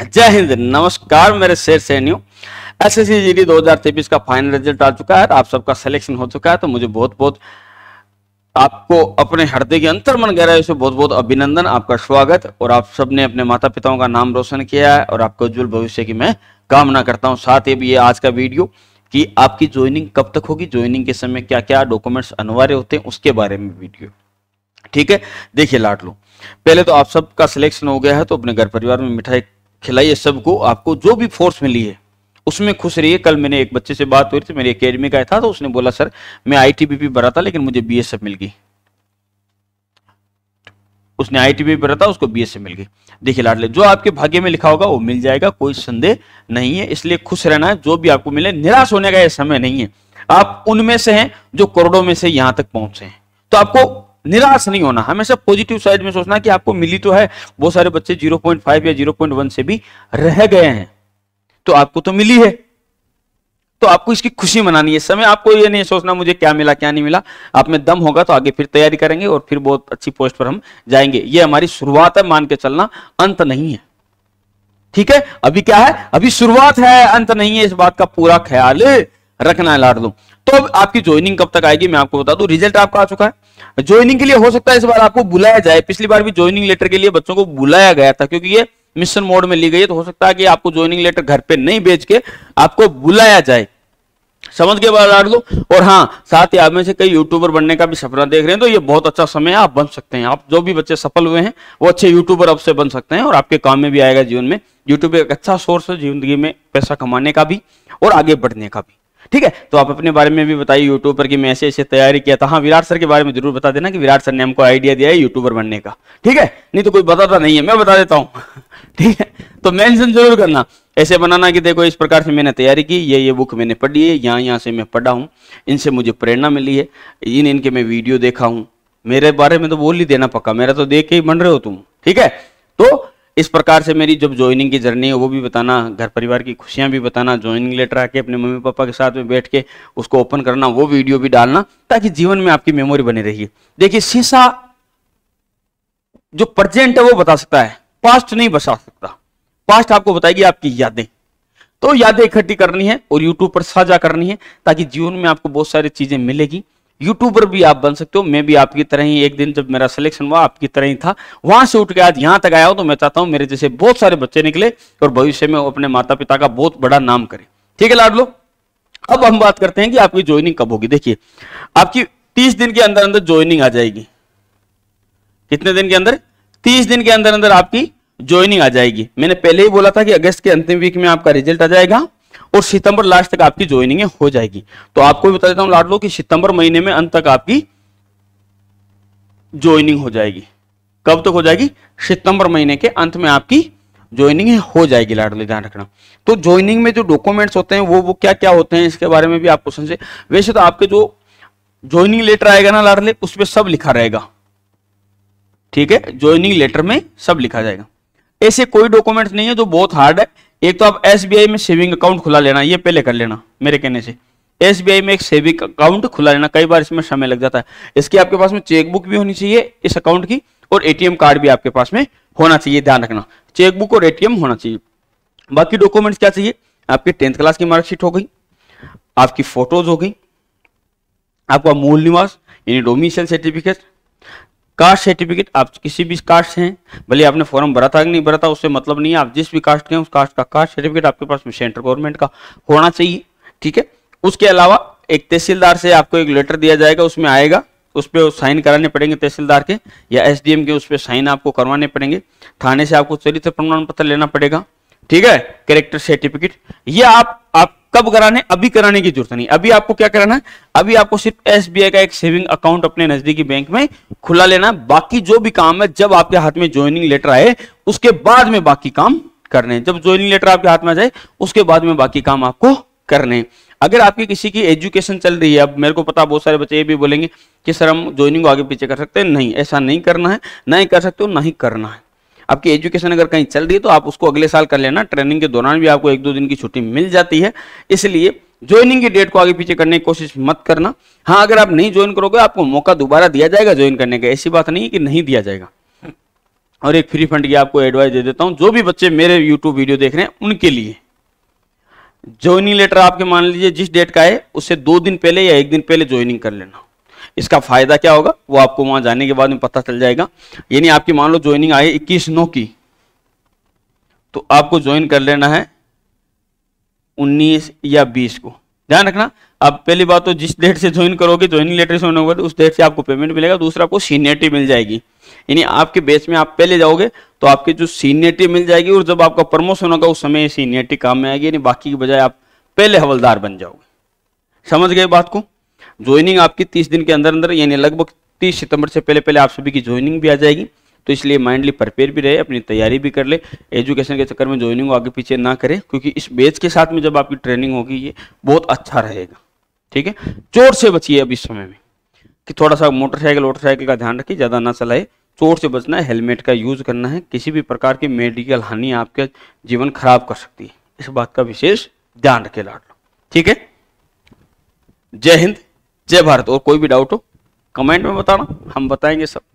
जय हिंद नमस्कार मेरे शेर सैन्यू एस एस सी का फाइनल रिजल्ट आ चुका है आप सबका सिलेक्शन हो चुका है तो मुझे बहुत बहुत आपको अपने हृदय के अंतर मन गहराई से बहुत बहुत अभिनंदन आपका स्वागत और आप सबने अपने माता पिताओं का नाम रोशन किया है और आपका उज्जवल भविष्य की मैं कामना करता हूँ साथ ही ये आज का वीडियो कि आपकी ज्वाइनिंग कब तक होगी ज्वाइनिंग के समय क्या क्या डॉक्यूमेंट्स अनिवार्य होते हैं उसके बारे में वीडियो ठीक है देखिए लाट लो पहले तो आप सबका सिलेक्शन हो गया है तो अपने घर परिवार में मिठाई खिलाइए सबको आपको जो भी फोर्स मिली है उसमें खुश रहिए कल मैंने एक बच्चे से बात हुई थी मेरी अकेडमी का था तो उसने बोला सर मैं आई टी भरा था लेकिन मुझे बी मिल गई उसने आई टी भरा था उसको बी मिल गई देखिए लाडले जो आपके भाग्य में लिखा होगा वो मिल जाएगा कोई संदेह नहीं है इसलिए खुश रहना है जो भी आपको मिले निराश होने का यह समय नहीं है आप उनमें से हैं जो करोड़ों में से यहां तक पहुंचे हैं तो आपको निराश नहीं होना हमेशा पॉजिटिव साइड में सोचना कि आपको मिली तो है वो सारे बच्चे 0.5 या 0.1 से भी रह गए हैं तो आपको तो मिली है तो आपको इसकी खुशी मनानी है समय आपको ये नहीं सोचना मुझे क्या मिला क्या नहीं मिला आप में दम होगा तो आगे फिर तैयारी करेंगे और फिर बहुत अच्छी पोस्ट पर हम जाएंगे ये हमारी शुरुआत है मान के चलना अंत नहीं है ठीक है अभी क्या है अभी शुरुआत है अंत नहीं है इस बात का पूरा ख्याल रखना लाड दो तो अब आपकी ज्वाइनिंग कब तक आएगी मैं आपको बता दू रिजल्ट आपका आ चुका है ज्वाइनिंग के लिए हो सकता है इस बार आपको बुलाया जाए पिछली बार भी ज्वाइनिंग लेटर के लिए बच्चों को बुलाया गया था क्योंकि ये मिशन मोड में ली गई है तो हो सकता है कि आपको ज्वाइनिंग लेटर घर पे नहीं भेज के आपको बुलाया जाए समझ के बता दो और हाँ साथ ही आप में से कई यूट्यूबर बनने का भी सपना देख रहे हैं तो ये बहुत अच्छा समय है आप बन सकते हैं आप जो भी बच्चे सफल हुए हैं वो अच्छे यूट्यूबर अब से बन सकते हैं और आपके काम में भी आएगा जीवन में यूट्यूब एक अच्छा सोर्स है जिंदगी में पैसा कमाने का भी और आगे बढ़ने का भी ठीक है तो आप अपने बारे में भी बताइए यूट्यूब पर कि मैं ऐसे ऐसे तैयारी किया था हाँ विराट सर के बारे में जरूर बता देना कि विराट सर ने हमको आइडिया दिया है यूट्यूबर बनने का ठीक है नहीं तो कोई बताता नहीं है मैं बता देता हूँ ठीक है तो मैंशन जरूर करना ऐसे बनाना कि देखो इस प्रकार से मैंने तैयारी की ये ये बुक मैंने पढ़ी है यहाँ यहाँ से मैं पढ़ा हूँ इनसे मुझे प्रेरणा मिली है इन इनके मैं वीडियो देखा हूँ मेरे बारे में तो बोल ही देना पक्का मेरा तो देख के ही बन रहे हो तुम ठीक है तो इस प्रकार से मेरी जब ज्वाइनिंग की जर्नी है वो भी बताना घर परिवार की खुशियां भी बताना ज्वाइनिंग लेटर आके अपने मम्मी पापा के साथ में बैठ के उसको ओपन करना वो वीडियो भी डालना ताकि जीवन में आपकी मेमोरी बनी रही देखिए शीशा जो प्रजेंट है वो बता सकता है पास्ट नहीं बता सकता पास्ट आपको बताएगी आपकी यादें तो यादें इकट्ठी करनी है और यूट्यूब पर साझा करनी है ताकि जीवन में आपको बहुत सारी चीजें मिलेगी यूट्यूबर भी आप बन सकते हो मैं भी आपकी तरह ही एक दिन जब मेरा सिलेक्शन हुआ आपकी तरह ही था वहां से उठ के आज यहां तक आया हो तो मैं चाहता हूं मेरे जैसे बहुत सारे बच्चे निकले और भविष्य में अपने माता पिता का बहुत बड़ा नाम करें ठीक है लाडलो अब हम बात करते हैं कि आपकी ज्वाइनिंग कब होगी देखिए आपकी तीस दिन के अंदर अंदर ज्वाइनिंग आ जाएगी कितने दिन के अंदर तीस दिन के अंदर अंदर आपकी ज्वाइनिंग आ जाएगी मैंने पहले ही बोला था कि अगस्त के अंतिम वीक में आपका रिजल्ट आ जाएगा और सितंबर लास्ट तक आपकी ज्वाइनिंग हो जाएगी तो आपको भी बता देता हूं लाडलो लो कि सितंबर महीने में अंत तक आपकी ज्वाइनिंग हो जाएगी कब तक तो हो जाएगी सितंबर महीने के अंत में आपकी ज्वाइनिंग हो जाएगी लाडली ध्यान रखना तो ज्वाइनिंग में जो डॉक्यूमेंट्स होते हैं वो वो क्या क्या होते हैं इसके बारे में भी आप क्वेश्चन से वैसे तो आपके जो ज्वाइनिंग लेटर आएगा ना लाडले उसमें सब लिखा रहेगा ठीक है ज्वाइनिंग लेटर में सब लिखा जाएगा ऐसे कोई डॉक्यूमेंट नहीं है जो बहुत हार्ड है एक तो आप एस में सेविंग अकाउंट खुला लेना ये पहले कर लेना मेरे कहने से एस में एक सेविंग अकाउंट खुला लेना कई बार इसमें समय लग जाता है इसकी आपके पास में चेकबुक भी होनी चाहिए इस अकाउंट की और एटीएम कार्ड भी आपके पास में होना चाहिए ध्यान रखना चेकबुक और एटीएम होना चाहिए बाकी डॉक्यूमेंट्स क्या चाहिए आपकी टेंथ क्लास की मार्कशीट हो गई आपकी फोटोज हो गई आपका मूल निवास यानी डोमिशियल सर्टिफिकेट कास्ट सर्टिफिकेट आप किसी भी कास्ट से हैं भले आपने फॉर्म भरा था कि नहीं भरा था उससे मतलब नहीं है आप जिस भी कास्ट के हैं उस कास्ट का कास्ट सर्टिफिकेट आपके पास सेंट्रल गवर्नमेंट का होना चाहिए ठीक है उसके अलावा एक तहसीलदार से आपको एक लेटर दिया जाएगा उसमें आएगा उस पर साइन कराने पड़ेंगे तहसीलदार के या एस के उस पर साइन आपको करवाने पड़ेंगे थाने से आपको चरित्र प्रमाण पत्र लेना पड़ेगा ठीक है करेक्टर सर्टिफिकेट ये आप कब कराने अभी कराने की जरूरत नहीं अभी आपको क्या कराना है अभी आपको सिर्फ एसबीआई का एक सेविंग अकाउंट अपने नजदीकी बैंक में खुला लेना बाकी जो भी काम है जब आपके हाथ में ज्वाइनिंग लेटर आए उसके बाद में बाकी काम करने जब ज्वाइनिंग लेटर आपके हाथ में आ जाए उसके बाद में बाकी काम आपको करने अगर आपकी किसी की एजुकेशन चल रही है अब मेरे को पता बहुत सारे बच्चे ये भी बोलेंगे कि सर हम ज्वाइनिंग को आगे पीछे कर सकते हैं नहीं ऐसा नहीं करना है ना ही कर सकते हो ना ही करना है आपकी एजुकेशन अगर कहीं चल रही है तो आप उसको अगले साल कर लेना ट्रेनिंग के दौरान भी आपको एक दो दिन की छुट्टी मिल जाती है इसलिए ज्वाइनिंग की डेट को आगे पीछे करने की कोशिश मत करना हाँ अगर आप नहीं ज्वाइन करोगे आपको मौका दोबारा दिया जाएगा ज्वाइन करने का ऐसी बात नहीं है कि नहीं दिया जाएगा और एक फ्री फंड की आपको एडवाइस दे देता हूं जो भी बच्चे मेरे यूट्यूब वीडियो देख रहे हैं उनके लिए ज्वाइनिंग लेटर आपके मान लीजिए जिस डेट का है उससे दो दिन पहले या एक दिन पहले ज्वाइनिंग कर लेना इसका फायदा क्या होगा वो आपको वहां जाने के बाद में पता चल जाएगा यानी आपकी मान लो ज्वाइनिंग आई इक्कीस नौ की तो आपको ज्वाइन कर लेना है उन्नीस या बीस को ध्यान रखना आप पहली बात तो जिस डेट से ज्वाइन करोगे ज्वाइनिंग लेटर से होगा तो उस डेट से आपको पेमेंट मिलेगा दूसरा आपको सीनियरिटी मिल जाएगी यानी आपके बेच में आप पहले जाओगे तो आपकी जो सीनियरिटी मिल जाएगी और जब आपका प्रमोशन होगा उस समय सीनियरिटी काम में आएगी यानी बाकी की बजाय आप पहले हवलदार बन जाओगे समझ गए बात को ज्वाइनिंग आपकी तीस दिन के अंदर अंदर यानी लगभग तीस सितंबर से पहले पहले आप सभी की ज्वाइनिंग भी आ जाएगी तो इसलिए माइंडली प्रिपेयर भी रहे अपनी तैयारी भी कर ले एजुकेशन के चक्कर में ज्वाइनिंग आगे पीछे ना करे क्योंकि इस बेच के साथ में जब आपकी ट्रेनिंग होगी ये बहुत अच्छा रहेगा ठीक है चोर से बचिए अब इस समय में कि थोड़ा सा मोटरसाइकिल वोटरसाइकिल का ध्यान रखिए ज़्यादा ना चलाए चोर से बचना है हेलमेट का यूज़ करना है किसी भी प्रकार की मेडिकल हानि आपके जीवन खराब कर सकती है इस बात का विशेष ध्यान रखे लाड ठीक है जय हिंद जय भारत और कोई भी डाउट हो कमेंट में बताना हम बताएंगे सब